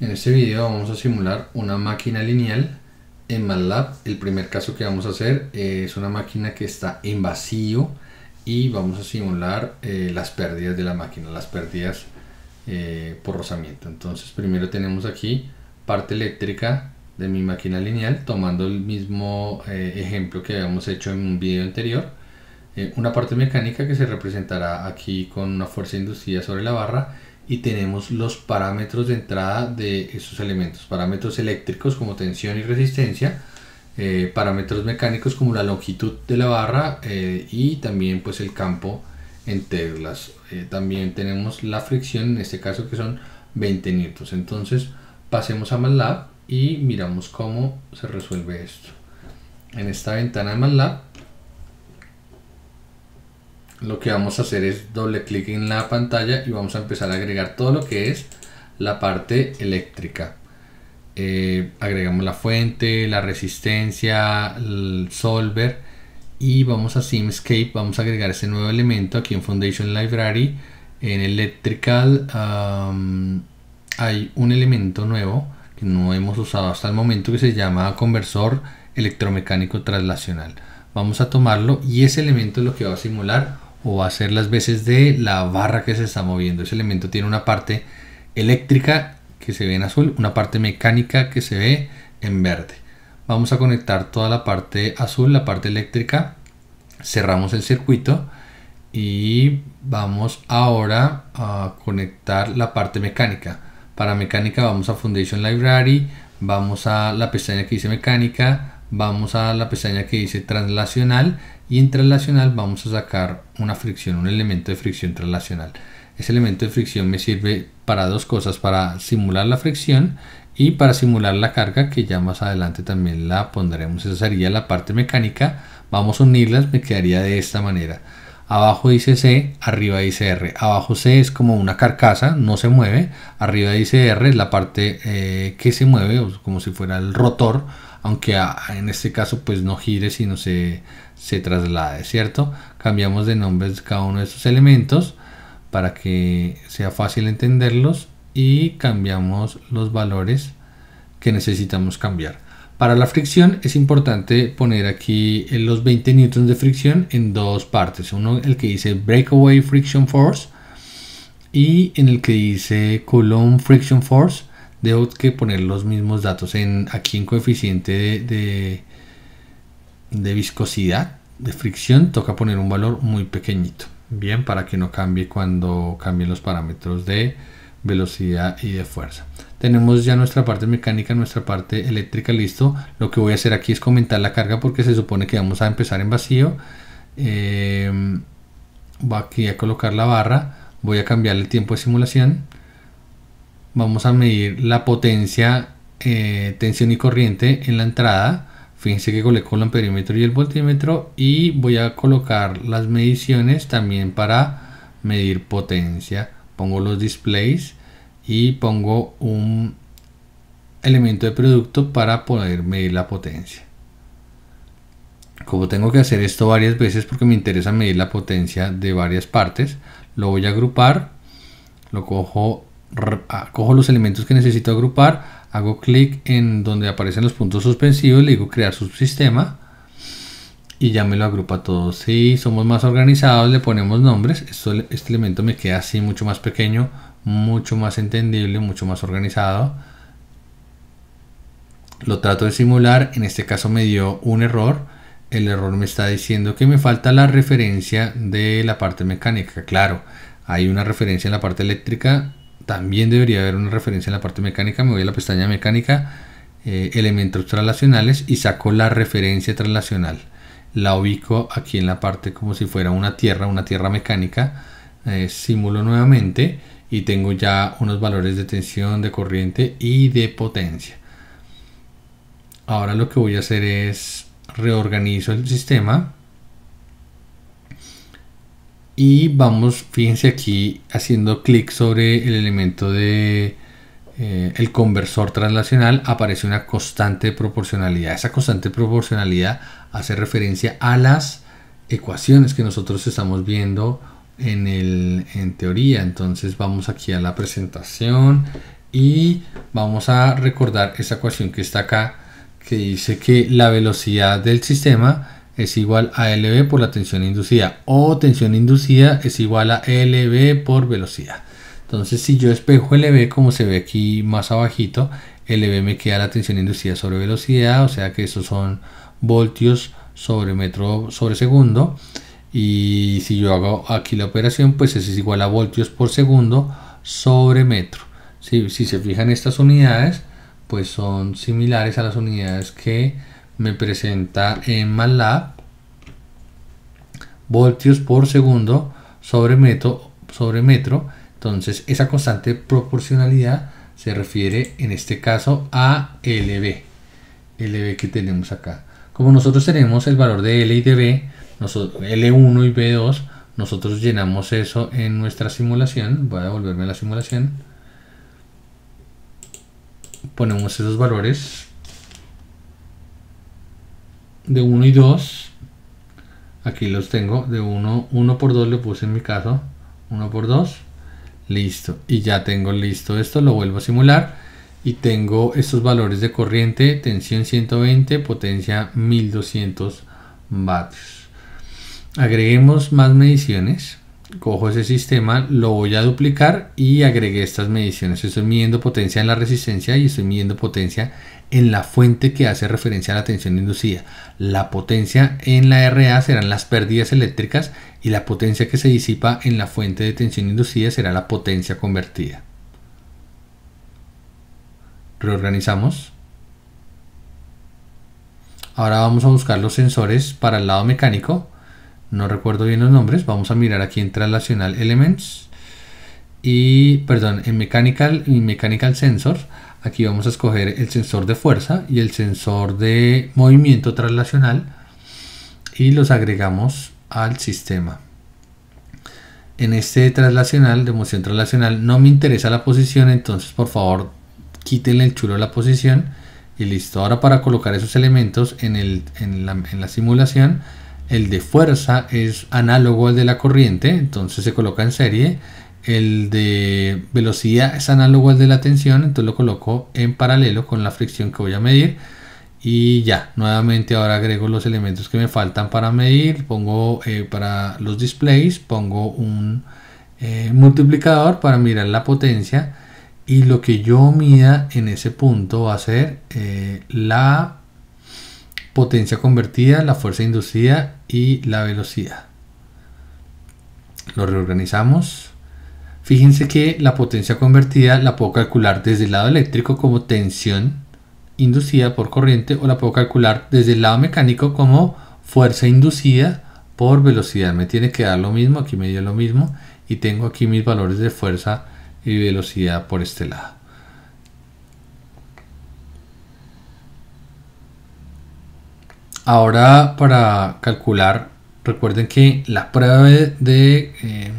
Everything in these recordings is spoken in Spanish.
En este video vamos a simular una máquina lineal en MATLAB. El primer caso que vamos a hacer es una máquina que está en vacío y vamos a simular eh, las pérdidas de la máquina, las pérdidas eh, por rozamiento. Entonces primero tenemos aquí parte eléctrica de mi máquina lineal, tomando el mismo eh, ejemplo que habíamos hecho en un video anterior. una parte mecánica que se representará aquí con una fuerza inducida sobre la barra y tenemos los parámetros de entrada de esos elementos, parámetros eléctricos como tensión y resistencia, eh, parámetros mecánicos como la longitud de la barra eh, y también pues el campo en teclas. Eh, también tenemos la fricción, en este caso que son 20 N Entonces pasemos a MATLAB y miramos cómo se resuelve esto. En esta ventana de MATLAB lo que vamos a hacer es doble clic en la pantalla y vamos a empezar a agregar todo lo que es la parte eléctrica. Eh, agregamos la fuente, la resistencia, el solver y vamos a Simscape, vamos a agregar ese nuevo elemento aquí en Foundation Library. En Electrical hay un elemento nuevo que no hemos usado hasta el momento que se llama conversor electromecánico traslacional. Vamos a tomarlo y ese elemento es lo que va a simular o hacer las veces de la barra que se está moviendo. Ese elemento tiene una parte eléctrica que se ve en azul, una parte mecánica que se ve en verde. Vamos a conectar toda la parte azul, la parte eléctrica. Cerramos el circuito y vamos ahora a conectar la parte mecánica. Para mecánica vamos a Foundation Library, vamos a la pestaña que dice mecánica, vamos a la pestaña que dice translacional y en translacional vamos a sacar una fricción, un elemento de fricción translacional. Ese elemento de fricción me sirve para dos cosas, para simular la fricción y para simular la carga que ya más adelante también la pondremos. Esa sería la parte mecánica. Vamos a unirlas, me quedaría de esta manera. Abajo dice C, arriba dice R. Abajo C es como una carcasa, no se mueve. Arriba dice R es la parte eh, que se mueve, como si fuera el rotor aunque ah, en este caso pues no gire sino se, se traslade, ¿cierto? Cambiamos de nombres cada uno de estos elementos para que sea fácil entenderlos y cambiamos los valores que necesitamos cambiar. Para la fricción es importante poner aquí eh, los 20 newtons de fricción en dos partes. Uno el que dice breakaway friction force y en el que dice Coulomb friction force debo que poner los mismos datos en aquí en coeficiente de, de, viscosidad, de fricción, toca poner un valor muy pequeñito, bien, para que no cambie cuando cambien los parámetros de velocidad y de fuerza. Tenemos ya nuestra parte mecánica, nuestra parte eléctrica, listo. Lo que voy a hacer aquí es comentar la carga porque se supone que vamos a empezar en vacío. Eh, voy aquí a colocar la barra, voy a cambiar el tiempo de simulación vamos a medir la potencia, eh, tensión y corriente en la entrada. Fíjense que coloco el amperímetro y el voltímetro y voy a colocar las mediciones también para medir potencia. Pongo los displays y pongo un elemento de producto para poder medir la potencia. Como tengo que hacer esto varias veces porque me interesa medir la potencia de varias partes, lo voy a agrupar, lo cojo cojo los elementos que necesito agrupar, hago clic en donde aparecen los puntos suspensivos, le digo crear subsistema y ya me lo agrupa todo. Si somos más organizados, le ponemos nombres. Esto, este elemento me queda así mucho más pequeño, mucho más entendible, mucho más organizado. Lo trato de simular, en este caso me dio un error. El error me está diciendo que me falta la referencia de la parte mecánica. Claro, hay una referencia en la parte eléctrica también debería haber una referencia en la parte mecánica. Me voy a la pestaña mecánica, eh, elementos traslacionales y saco la referencia traslacional. La ubico aquí en la parte como si fuera una tierra, una tierra mecánica. Eh, simulo nuevamente y tengo ya unos valores de tensión, de corriente y de potencia. Ahora lo que voy a hacer es reorganizo el sistema y vamos, fíjense aquí, haciendo clic sobre el elemento de eh, el conversor translacional, aparece una constante de proporcionalidad. Esa constante de proporcionalidad hace referencia a las ecuaciones que nosotros estamos viendo en, el, en teoría. Entonces vamos aquí a la presentación y vamos a recordar esa ecuación que está acá que dice que la velocidad del sistema es igual a LV por la tensión inducida o tensión inducida es igual a LV por velocidad. Entonces si yo espejo LV como se ve aquí más abajito, LV me queda la tensión inducida sobre velocidad, o sea que esos son voltios sobre metro sobre segundo. Y si yo hago aquí la operación, pues eso es igual a voltios por segundo sobre metro. Si, si se fijan estas unidades, pues son similares a las unidades que me presenta en MATLAB voltios por segundo sobre metro, sobre metro. Entonces esa constante proporcionalidad se refiere en este caso a LB, LB que tenemos acá. Como nosotros tenemos el valor de L y de B, L1 y B2, nosotros llenamos eso en nuestra simulación. Voy a devolverme a la simulación. Ponemos esos valores de 1 y 2. Aquí los tengo. De 1, 1 por 2 le puse en mi caso. 1 por 2. Listo. Y ya tengo listo esto. Lo vuelvo a simular. Y tengo estos valores de corriente. Tensión 120, potencia 1200 vatios. Agreguemos más mediciones cojo ese sistema, lo voy a duplicar y agregué estas mediciones. Estoy midiendo potencia en la resistencia y estoy midiendo potencia en la fuente que hace referencia a la tensión inducida. La potencia en la RA serán las pérdidas eléctricas y la potencia que se disipa en la fuente de tensión inducida será la potencia convertida. Reorganizamos. Ahora vamos a buscar los sensores para el lado mecánico no recuerdo bien los nombres, vamos a mirar aquí en Translational Elements y, perdón, en Mechanical y Mechanical Sensor, aquí vamos a escoger el sensor de fuerza y el sensor de movimiento traslacional y los agregamos al sistema. En este traslacional, de moción traslacional, no me interesa la posición, entonces por favor quítenle el chulo la posición y listo. Ahora para colocar esos elementos en, el, en, la, en la simulación, el de fuerza es análogo al de la corriente, entonces se coloca en serie, el de velocidad es análogo al de la tensión, entonces lo coloco en paralelo con la fricción que voy a medir y ya, nuevamente ahora agrego los elementos que me faltan para medir, pongo eh, para los displays, pongo un eh, multiplicador para mirar la potencia y lo que yo mida en ese punto va a ser eh, la potencia convertida, la fuerza inducida y la velocidad. Lo reorganizamos. Fíjense que la potencia convertida la puedo calcular desde el lado eléctrico como tensión inducida por corriente o la puedo calcular desde el lado mecánico como fuerza inducida por velocidad. Me tiene que dar lo mismo, aquí me dio lo mismo y tengo aquí mis valores de fuerza y velocidad por este lado. Ahora para calcular, recuerden que la prueba de, em,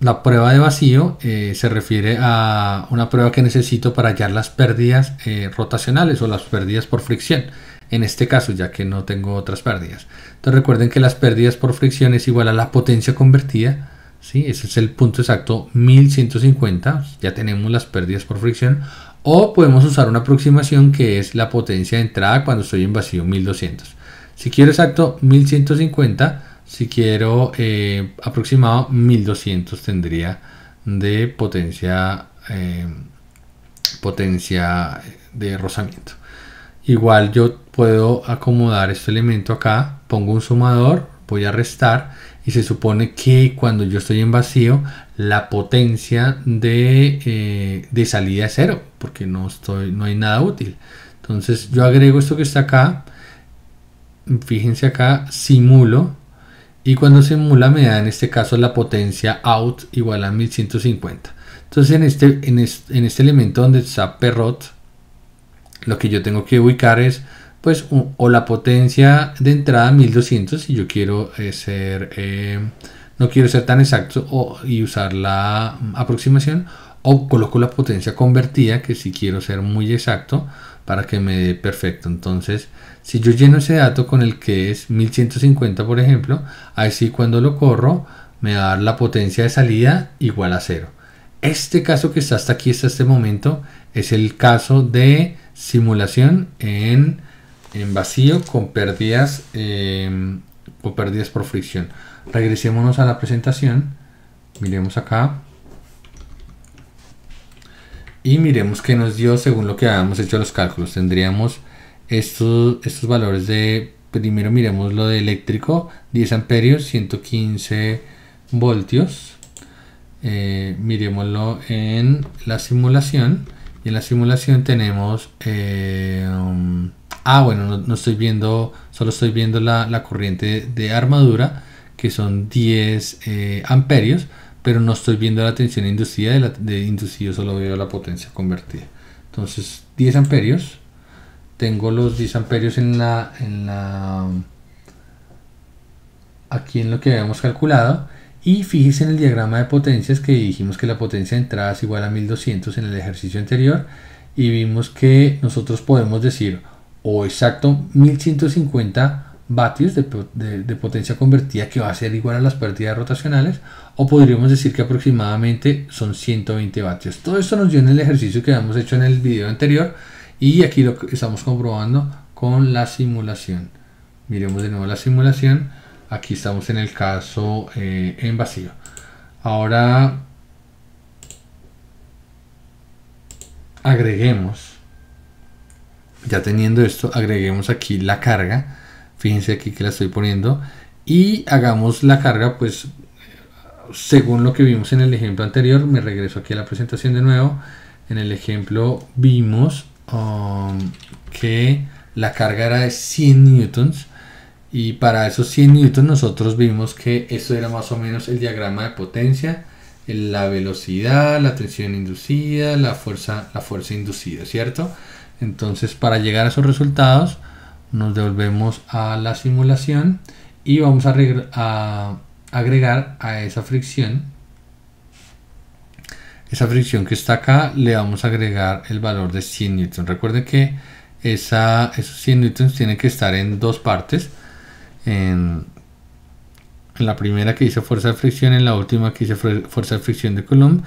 la prueba de vacío eh, se refiere a una prueba que necesito para hallar las pérdidas eh, rotacionales o las pérdidas por fricción. En este caso, ya que no tengo otras pérdidas. Entonces recuerden que las pérdidas por fricción es igual a la potencia convertida. ¿sí? Ese es el punto exacto 1150. Ya tenemos las pérdidas por fricción. O podemos usar una aproximación que es la potencia de entrada cuando estoy en vacío 1200. Si quiero exacto 1150, si quiero eh, aproximado 1200 tendría de potencia, eh, potencia de rozamiento. Igual yo puedo acomodar este elemento acá, pongo un sumador voy a restar y se supone que cuando yo estoy en vacío la potencia eh, de, salida es cero porque no, estoy, no hay nada útil. Entonces yo agrego esto que está acá, fíjense acá, simulo y cuando simula me da en este caso la potencia out igual a 1150. Entonces en este, en este, en este elemento donde está perrot, lo que yo tengo que ubicar es pues o, la potencia de entrada 1200 si yo quiero eh, ser eh, no quiero ser tan exacto y usar la mm, aproximación o coloco la potencia convertida que si quiero ser muy exacto para que me dé perfecto entonces si yo lleno ese dato con el que es 1150 por ejemplo así cuando lo corro me va a dar la potencia de salida igual a cero este caso que está hasta aquí hasta este momento es el caso de simulación en en vacío con pérdidas, eh, pérdidas por fricción. Regresémonos a la presentación. Miremos acá. Y miremos qué nos dio según lo que habíamos hecho los cálculos. Tendríamos estos, estos valores de... Pues primero miremos lo de eléctrico. 10 amperios, 115 voltios. Eh, miremoslo en la simulación. Y en la simulación tenemos... Em, Ah, bueno, no, estoy viendo, solo estoy viendo la, corriente de, armadura, que son 10 eh, amperios, pero no estoy viendo la tensión inducida, de, inducido solo veo la potencia convertida. Entonces, 10 amperios, tengo los 10 amperios en la, en la aquí en lo que habíamos calculado y fíjense en el diagrama de potencias que dijimos que la potencia de entrada es igual a 1200 en el ejercicio anterior y vimos que nosotros podemos decir o exacto 1150 vatios de, potencia convertida que va a ser igual a las pérdidas rotacionales o podríamos decir que aproximadamente son 120 vatios todo esto nos dio en el ejercicio que habíamos hecho en el video anterior y aquí lo estamos comprobando con la simulación miremos de nuevo la simulación aquí estamos en el caso eh, en vacío ahora agreguemos ya teniendo esto, agreguemos aquí la carga. Fíjense aquí que la estoy poniendo. Y hagamos la carga, pues, según lo que vimos en el ejemplo anterior. Me regreso aquí a la presentación de nuevo. En el ejemplo vimos um, que la carga era de 100 newtons. Y para esos 100 newtons nosotros vimos que eso era más o menos el diagrama de potencia la velocidad, la tensión inducida, la fuerza, la fuerza inducida, ¿cierto? Entonces para llegar a esos resultados nos devolvemos a la simulación y vamos a, a agregar a esa fricción esa fricción que está acá le vamos a agregar el valor de 100 N. recuerden que esa, esos 100 newtons tienen que estar en dos partes en, la primera que hice fuerza de fricción en la última que hice fuerza de fricción de Coulomb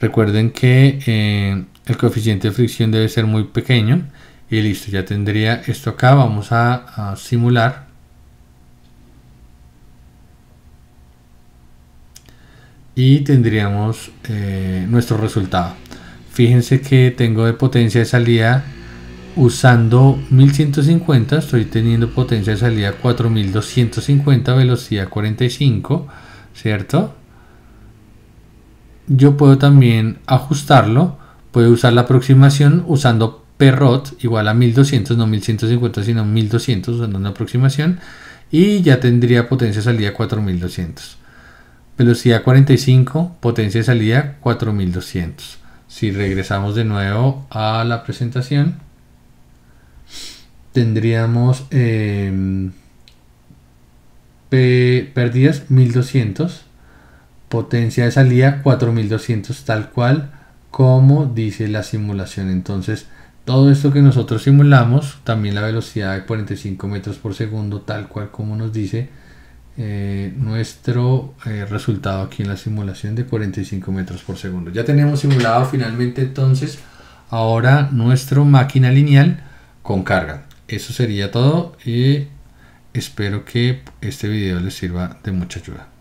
recuerden que eh, el coeficiente de fricción debe ser muy pequeño y listo, ya tendría esto acá, vamos a, simular y tendríamos eh, nuestro resultado fíjense que tengo de potencia de salida usando 1150 estoy teniendo potencia de salida 4250 velocidad 45 cierto yo puedo también ajustarlo puede usar la aproximación usando Perrot igual a 1200, no 1150, sino 1200, usando una aproximación. Y ya tendría potencia de salida 4200. Velocidad 45, potencia de salida 4200. Si regresamos de nuevo a la presentación, tendríamos eh, pérdidas 1200, potencia de salida 4200 tal cual como dice la simulación. Entonces, todo esto que nosotros simulamos, también la velocidad de 45 metros por segundo, tal cual como nos dice eh, nuestro eh, resultado aquí en la simulación de 45 metros por segundo. Ya tenemos simulado finalmente entonces ahora nuestro máquina lineal con carga. Eso sería todo y espero que este video les sirva de mucha ayuda.